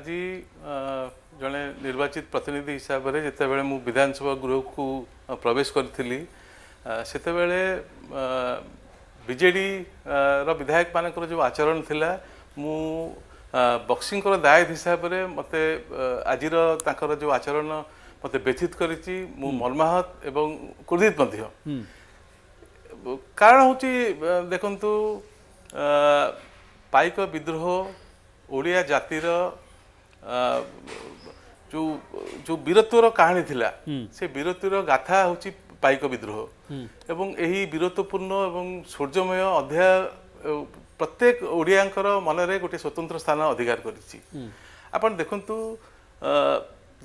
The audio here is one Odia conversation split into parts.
ଆଜି ଜଣେ ନିର୍ବାଚିତ ପ୍ରତିନିଧି ହିସାବରେ ଯେତେବେଳେ ମୁଁ ବିଧାନସଭା ଗୃହକୁ ପ୍ରବେଶ କରିଥିଲି ସେତେବେଳେ ବିଜେଡ଼ିର ବିଧାୟକମାନଙ୍କର ଯେଉଁ ଆଚରଣ ଥିଲା ମୁଁ ବକ୍ସିଙ୍କର ଦାୟ ହିସାବରେ ମୋତେ ଆଜିର ତାଙ୍କର ଯେଉଁ ଆଚରଣ ମୋତେ ବ୍ୟଥିତ କରିଛି ମୁଁ ମର୍ମାହତ ଏବଂ କୁର୍ଦିତ ମଧ୍ୟ କାରଣ ହେଉଛି ଦେଖନ୍ତୁ ପାଇକ ବିଦ୍ରୋହ ଓଡ଼ିଆ ଜାତିର ଯୋଉ ଯୋଉ ବୀରତ୍ୱର କାହାଣୀ ଥିଲା ସେ ବୀରତ୍ୱର ଗାଥା ହେଉଛି ପାଇକ ବିଦ୍ରୋହ ଏବଂ ଏହି ବୀରତ୍ୱପୂର୍ଣ୍ଣ ଏବଂ ସୂର୍ଯ୍ୟମୟ ଅଧ୍ୟାୟ ପ୍ରତ୍ୟେକ ଓଡ଼ିଆଙ୍କର ମନରେ ଗୋଟିଏ ସ୍ୱତନ୍ତ୍ର ସ୍ଥାନ ଅଧିକାର କରିଛି ଆପଣ ଦେଖନ୍ତୁ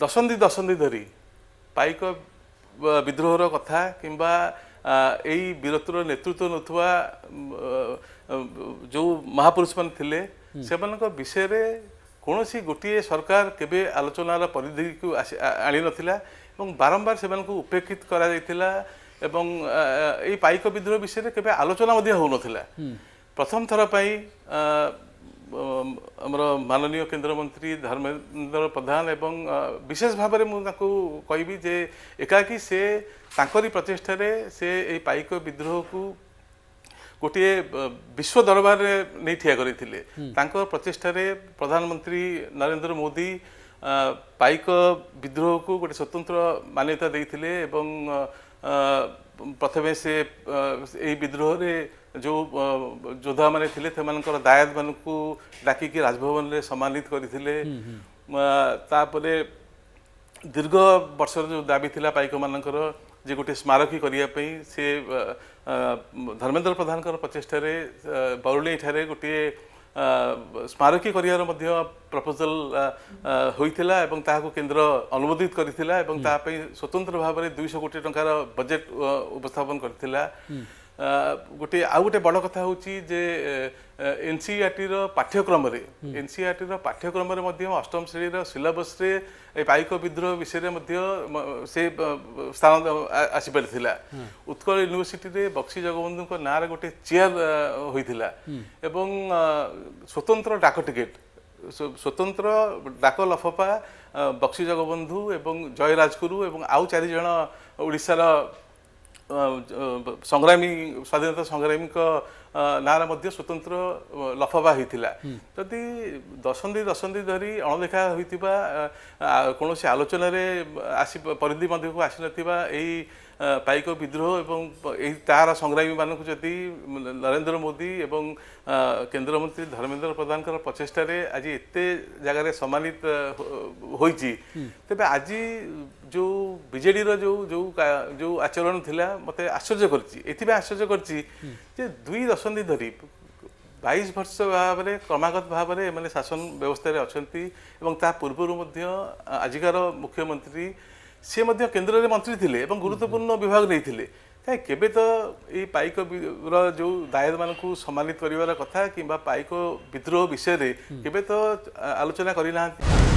ଦଶନ୍ଧି ଦଶନ୍ଧି ଧରି ପାଇକ ବିଦ୍ରୋହର କଥା କିମ୍ବା ଏଇ ବୀରତ୍ୱର ନେତୃତ୍ୱ ନେଉଥିବା ଯେଉଁ ମହାପୁରୁଷମାନେ ଥିଲେ ସେମାନଙ୍କ ବିଷୟରେ କୌଣସି ଗୋଟିଏ ସରକାର କେବେ ଆଲୋଚନାର ପରିଧିକୁ ଆସି ଆଣିନଥିଲା ଏବଂ ବାରମ୍ବାର ସେମାନଙ୍କୁ ଉପେକ୍ଷିତ କରାଯାଇଥିଲା ଏବଂ ଏଇ ପାଇକ ବିଦ୍ରୋହ ବିଷୟରେ କେବେ ଆଲୋଚନା ମଧ୍ୟ ହେଉନଥିଲା ପ୍ରଥମ ଥର ପାଇଁ ଆମର ମାନନୀୟ କେନ୍ଦ୍ରମନ୍ତ୍ରୀ ଧର୍ମେନ୍ଦ୍ର ପ୍ରଧାନ ଏବଂ ବିଶେଷ ଭାବରେ ମୁଁ ତାଙ୍କୁ କହିବି ଯେ ଏକାକି ସେ ତାଙ୍କରି ପ୍ରଚେଷ୍ଟାରେ ସେ ଏଇ ପାଇକ ବିଦ୍ରୋହକୁ ଗୋଟିଏ ବିଶ୍ୱ ଦରବାରରେ ନେଇ ଠିଆ କରିଥିଲେ ତାଙ୍କ ପ୍ରଚେଷ୍ଟାରେ ପ୍ରଧାନମନ୍ତ୍ରୀ ନରେନ୍ଦ୍ର ମୋଦି ପାଇକ ବିଦ୍ରୋହକୁ ଗୋଟେ ସ୍ୱତନ୍ତ୍ର ମାନ୍ୟତା ଦେଇଥିଲେ ଏବଂ ପ୍ରଥମେ ସେ ଏହି ବିଦ୍ରୋହରେ ଯେଉଁ ଯୋଦ୍ଧାମାନେ ଥିଲେ ସେମାନଙ୍କର ଦାୟଦମାନଙ୍କୁ ଡାକିକି ରାଜଭବନରେ ସମ୍ମାନିତ କରିଥିଲେ ତାପରେ ଦୀର୍ଘ ବର୍ଷର ଯେଉଁ ଦାବି ଥିଲା ପାଇକମାନଙ୍କର ज गोटे स्मारकी गरेको सि धर्मेन्द्र प्रधानको प्रचेष्ट बरुले गोटे स्मारकी गरपोजाल एवं ताको केन्द्र अनुमोदित स्वतंत्र स्वतन्त्र भावे दुईश कि टाइम बजेट उपस्थन गरिरह ଗୋଟିଏ ଆଉ ଗୋଟେ ବଡ଼ କଥା ହେଉଛି ଯେ ଏନ୍ସିଇଆରଟିର ପାଠ୍ୟକ୍ରମରେ ଏନ୍ସିଇଆରଟିର ପାଠ୍ୟକ୍ରମରେ ମଧ୍ୟ ଅଷ୍ଟମ ଶ୍ରେଣୀର ସିଲେବସ୍ରେ ଏ ପାଇକ ବିଦ୍ରୋହ ବିଷୟରେ ମଧ୍ୟ ସେ ସ୍ଥାନ ଆସିପାରିଥିଲା ଉତ୍କଳ ୟୁନିଭର୍ସିଟିରେ ବକ୍ସି ଜଗବନ୍ଧୁଙ୍କ ନାଁରେ ଗୋଟେ ଚେୟାର ହୋଇଥିଲା ଏବଂ ସ୍ୱତନ୍ତ୍ର ଡାକ ଟିକେଟ୍ ସ୍ୱତନ୍ତ୍ର ଡାକ ଲଫପା ବକ୍ସି ଜଗବନ୍ଧୁ ଏବଂ ଜୟ ରାଜଗୁରୁ ଏବଂ ଆଉ ଚାରି ଜଣ ଓଡ଼ିଶାର ସଂଗ୍ରାମୀ ସ୍ୱାଧୀନତା ସଂଗ୍ରାମୀଙ୍କ ନାଁରେ ମଧ୍ୟ ସ୍ୱତନ୍ତ୍ର ଲଫବା ହୋଇଥିଲା ଯଦି ଦଶନ୍ଧି ଦଶନ୍ଧି ଧରି ଅଣଦେଖା ହୋଇଥିବା କୌଣସି ଆଲୋଚନାରେ ଆସି ପରିଧି ମଧ୍ୟକୁ ଆସିନଥିବା ଏଇ ପାଇକ ବିଦ୍ରୋହ ଏବଂ ଏହି ତାହାର ସଂଗ୍ରାମୀମାନଙ୍କୁ ଯଦି ନରେନ୍ଦ୍ର ମୋଦି ଏବଂ କେନ୍ଦ୍ରମନ୍ତ୍ରୀ ଧର୍ମେନ୍ଦ୍ର ପ୍ରଧାନଙ୍କର ପ୍ରଚେଷ୍ଟାରେ ଆଜି ଏତେ ଜାଗାରେ ସମ୍ମାନିତ ହୋଇଛି ତେବେ ଆଜି ଯେଉଁ ବିଜେଡ଼ିର ଯେଉଁ ଯେଉଁ ଯେଉଁ ଆଚରଣ ଥିଲା ମୋତେ ଆଶ୍ଚର୍ଯ୍ୟ କରିଛି ଏଥିପାଇଁ ଆଶ୍ଚର୍ଯ୍ୟ କରିଛି ଯେ ଦୁଇ ଦଶନ୍ଧି ଧରି ବାଇଶ ବର୍ଷ ଭାବରେ କ୍ରମାଗତ ଭାବରେ ଏମାନେ ଶାସନ ବ୍ୟବସ୍ଥାରେ ଅଛନ୍ତି ଏବଂ ତା ପୂର୍ବରୁ ମଧ୍ୟ ଆଜିକାର ମୁଖ୍ୟମନ୍ତ୍ରୀ ସିଏ ମଧ୍ୟ କେନ୍ଦ୍ରରେ ମନ୍ତ୍ରୀ ଥିଲେ ଏବଂ ଗୁରୁତ୍ୱପୂର୍ଣ୍ଣ ବିଭାଗ ନେଇଥିଲେ କାହିଁ କେବେ ତ ଏଇ ପାଇକର ଯେଉଁ ଦାୟମାନଙ୍କୁ ସମ୍ମାନିତ କରିବାର କଥା କିମ୍ବା ପାଇକ ବିଦ୍ରୋହ ବିଷୟରେ କେବେ ତ ଆଲୋଚନା କରିନାହାନ୍ତି